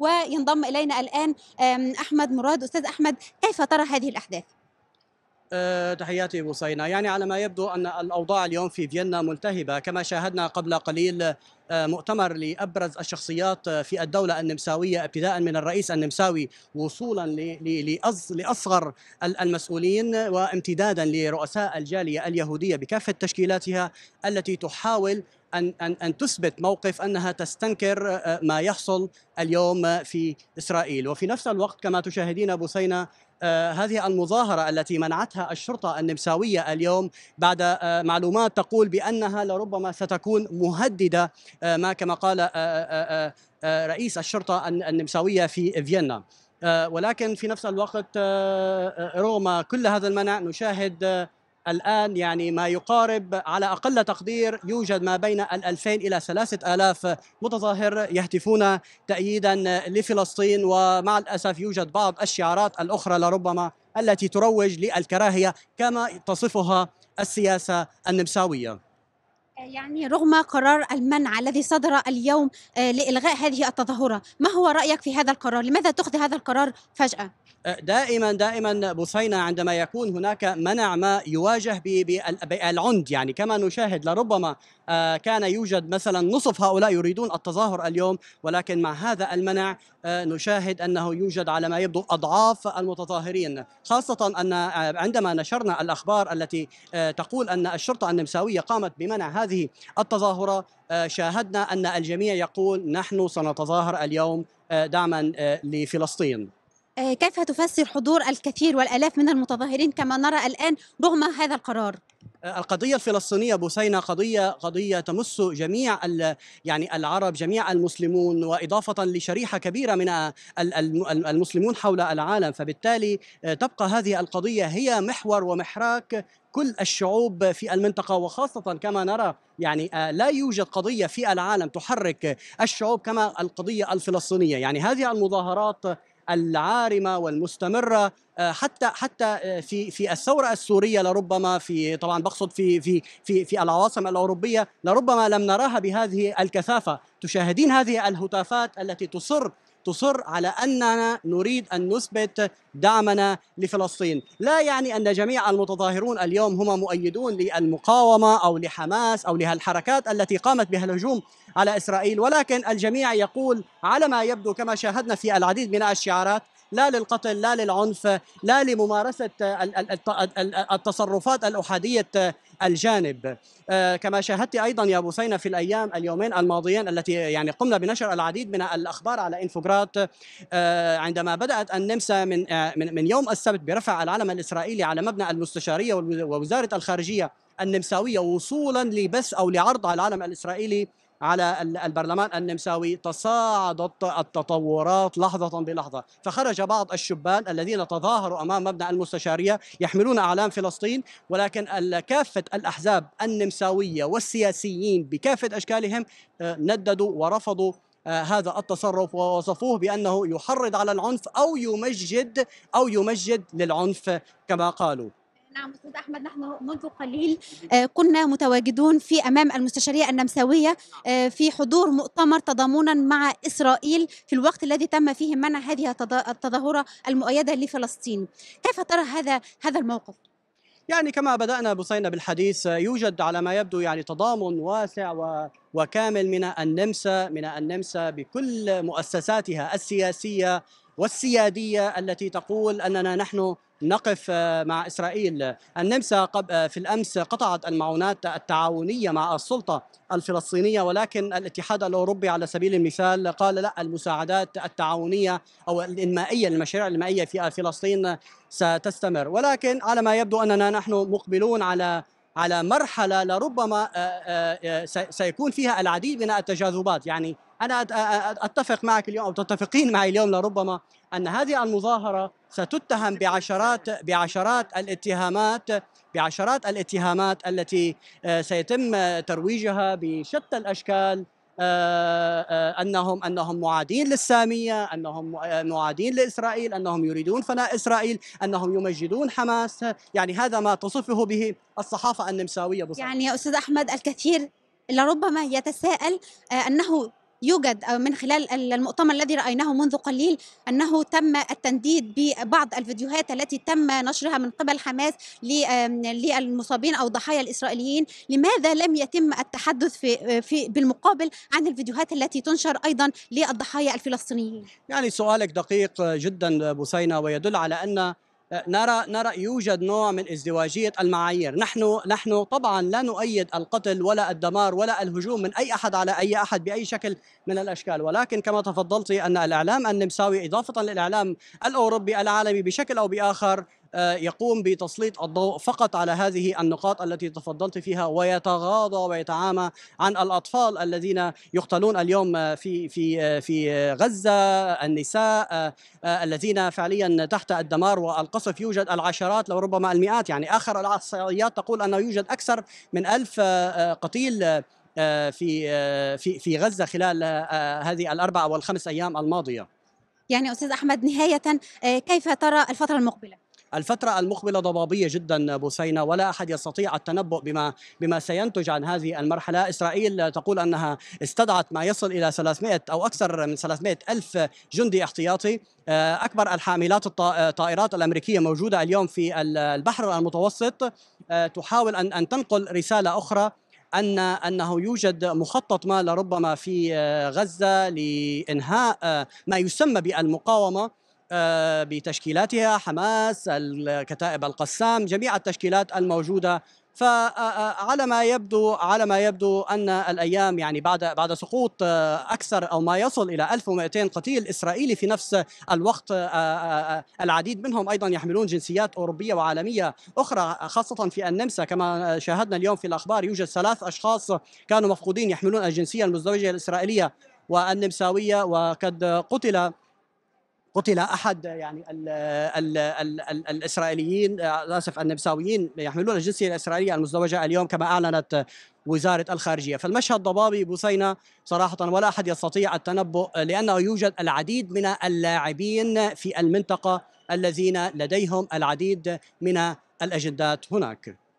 وينضم الينا الان احمد مراد استاذ احمد كيف ترى هذه الاحداث؟ أه، تحياتي بوسينا يعني على ما يبدو أن الأوضاع اليوم في فيينا ملتهبة كما شاهدنا قبل قليل أه، مؤتمر لأبرز الشخصيات أه، في الدولة النمساوية ابتداء من الرئيس النمساوي وصولا لأصغر المسؤولين وامتدادا لرؤساء الجالية اليهودية بكافة تشكيلاتها التي تحاول أن, أن, أن تثبت موقف أنها تستنكر آه، آه، ما يحصل اليوم في إسرائيل وفي نفس الوقت كما تشاهدين بثينة آه، هذه المظاهرة التي منعتها الشرطة النمساوية اليوم بعد معلومات تقول بأنها لربما ستكون مهددة ما كما قال رئيس الشرطة النمساوية في فيينا ولكن في نفس الوقت رغم كل هذا المنع نشاهد الآن يعني ما يقارب على أقل تقدير يوجد ما بين الألفين إلى ثلاثة آلاف متظاهر يهتفون تأييدا لفلسطين ومع الأسف يوجد بعض الشعارات الأخرى لربما التي تروج للكراهية كما تصفها السياسة النمساوية يعني رغم قرار المنع الذي صدر اليوم آه، لإلغاء هذه التظاهرة ما هو رأيك في هذا القرار؟ لماذا اتخذ هذا القرار فجأة؟ أه، دائما دائما بصينا عندما يكون هناك منع ما يواجه بالعند يعني كما نشاهد لربما آه، كان يوجد مثلا نصف هؤلاء يريدون التظاهر اليوم ولكن مع هذا المنع نشاهد أنه يوجد على ما يبدو أضعاف المتظاهرين خاصة أن عندما نشرنا الأخبار التي تقول أن الشرطة النمساوية قامت بمنع هذا هذه التظاهرة آه، شاهدنا أن الجميع يقول نحن سنتظاهر اليوم آه، دعما آه، لفلسطين كيف تفسر حضور الكثير والآلاف من المتظاهرين كما نرى الآن رغم هذا القرار؟ القضية الفلسطينية بوسينا قضية قضية تمس جميع يعني العرب جميع المسلمون وإضافة لشريحة كبيرة من المسلمون حول العالم فبالتالي آه، تبقى هذه القضية هي محور ومحراك كل الشعوب في المنطقة وخاصة كما نرى يعني آه، لا يوجد قضية في العالم تحرك الشعوب كما القضية الفلسطينية يعني هذه المظاهرات العارمه والمستمره آه، حتى حتى آه، في في الثوره السوريه لربما في طبعا بقصد في في في في العواصم الاوروبيه لربما لم نراها بهذه الكثافه تشاهدين هذه الهتافات التي تصر تصر على أننا نريد أن نثبت دعمنا لفلسطين لا يعني أن جميع المتظاهرون اليوم هم مؤيدون للمقاومة أو لحماس أو لهالحركات التي قامت بها الهجوم على إسرائيل ولكن الجميع يقول على ما يبدو كما شاهدنا في العديد من الشعارات لا للقتل لا للعنف لا لممارسة التصرفات الأحادية الجانب آه، كما شاهدت أيضا يا بثينة في الأيام اليومين الماضيين التي يعني قمنا بنشر العديد من الأخبار على إنفوغرات آه، عندما بدأت النمسا آه، من من يوم السبت برفع العلم الإسرائيلي على مبنى المستشارية ووزارة الخارجية النمساوية وصولا لبث أو لعرض على العلم الإسرائيلي على البرلمان النمساوي تصاعدت التطورات لحظة بلحظة فخرج بعض الشبان الذين تظاهروا أمام مبنى المستشارية يحملون أعلام فلسطين ولكن كافة الأحزاب النمساوية والسياسيين بكافة أشكالهم آه، نددوا ورفضوا آه، هذا التصرف ووصفوه بأنه يحرض على العنف أو يمجد أو يمجد للعنف كما قالوا نعم استاذ احمد نحن منذ قليل آه، كنا متواجدون في امام المستشاريه النمساويه آه، في حضور مؤتمر تضامنا مع اسرائيل في الوقت الذي تم فيه منع هذه التظاهره المؤيده لفلسطين كيف ترى هذا هذا الموقف يعني كما بدأنا بصينا بالحديث آه، يوجد على ما يبدو يعني تضامن واسع و وكامل من النمسا من النمسا بكل مؤسساتها السياسية والسيادية التي تقول أننا نحن نقف آه، مع إسرائيل النمسا آه، في الأمس قطعت المعونات التعاونية مع السلطة الفلسطينية ولكن الاتحاد الأوروبي على سبيل المثال قال لا المساعدات التعاونية أو الإنمائية المشاريع المائية في فلسطين ستستمر ولكن على ما يبدو أننا نحن مقبلون على على مرحله لربما آه، آه، آه، سيكون فيها العديد من التجاذبات يعني انا اتفق معك اليوم او تتفقين معي اليوم لربما ان هذه المظاهره ستتهم بعشرات بعشرات الاتهامات بعشرات الاتهامات التي سيتم ترويجها بشتى الاشكال آه، آه، انهم انهم معادين للساميه، انهم آه، معادين لاسرائيل، انهم يريدون فناء اسرائيل، انهم يمجدون حماس، يعني هذا ما تصفه به الصحافه النمساويه بصراحه. يعني يا استاذ احمد الكثير لربما يتساءل انه يوجد آه، من خلال المؤتمر الذي رأيناه منذ قليل أنه تم التنديد ببعض الفيديوهات التي تم نشرها من قبل حماس للمصابين أو ضحايا الإسرائيليين لماذا لم يتم التحدث في, آه، في بالمقابل عن الفيديوهات التي تنشر أيضا للضحايا الفلسطينيين يعني سؤالك دقيق جدا بثينة ويدل على أن نرى نرى يوجد نوع من ازدواجيه المعايير، نحن نحن طبعا لا نؤيد القتل ولا الدمار ولا الهجوم من اي احد على اي احد باي شكل من الاشكال، ولكن كما تفضلتي ان الاعلام النمساوي اضافه للاعلام الاوروبي العالمي بشكل او باخر آه، يقوم بتسليط الضوء فقط على هذه النقاط التي تفضلت فيها ويتغاضى ويتعامى عن الاطفال الذين يقتلون اليوم في في آه، في غزه النساء آه، الذين فعليا تحت الدمار والقصف يوجد العشرات لو ربما المئات يعني اخر الاحصائيات تقول انه يوجد اكثر من ألف قتيل في في في غزه خلال هذه الاربع والخمس ايام الماضيه. يعني استاذ احمد نهايه كيف ترى الفتره المقبله؟ الفترة المقبلة ضبابية جدا بوسينا ولا أحد يستطيع التنبؤ بما بما سينتج عن هذه المرحلة إسرائيل تقول أنها استدعت ما يصل إلى 300 أو أكثر من 300 ألف جندي احتياطي آه، أكبر الحاملات الطائرات الأمريكية موجودة اليوم في البحر المتوسط آه، تحاول أن أن تنقل رسالة أخرى ان انه يوجد مخطط ما لربما في آه، غزه لانهاء ما يسمى بالمقاومه بتشكيلاتها حماس الكتائب القسام جميع التشكيلات الموجودة فعلى ما يبدو على ما يبدو ان الايام يعني بعد بعد سقوط اكثر او ما يصل الى 1200 قتيل اسرائيلي في نفس الوقت العديد منهم ايضا يحملون جنسيات اوروبيه وعالميه اخرى خاصه في النمسا كما شاهدنا اليوم في الاخبار يوجد ثلاث اشخاص كانوا مفقودين يحملون الجنسيه المزدوجه الاسرائيليه والنمساويه وقد قتل قتل احد يعني ال ال ال الـ الاسرائيليين آه، اسف النمساويين يحملون الجنسيه الاسرائيليه المزدوجه اليوم كما اعلنت وزاره الخارجيه، فالمشهد ضبابي بثينه صراحه ولا احد يستطيع التنبؤ لانه يوجد العديد من اللاعبين في المنطقه الذين لديهم العديد من الاجندات هناك.